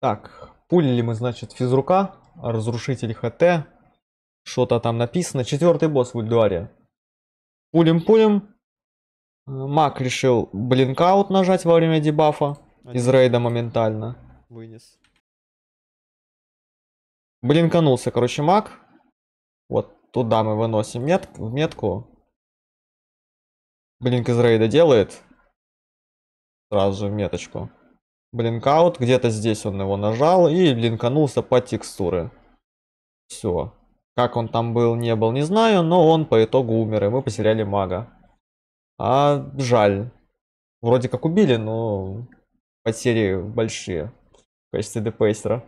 Так, пулили мы, значит, физрука, разрушитель ХТ. Что-то там написано. Четвертый босс в Ульдуаре. Пулим-пулим. Э, Мак решил блинкаут нажать во время дебафа. Из рейда моментально. Вынес. Блинканулся, короче, маг. Вот туда мы выносим мет в метку. Блинк из рейда делает. Сразу же в меточку блинкаут, где-то здесь он его нажал и линканулся по текстуры. Все. Как он там был, не был, не знаю, но он по итогу умер, и мы потеряли мага. А жаль. Вроде как убили, но потери большие в качестве депейсера.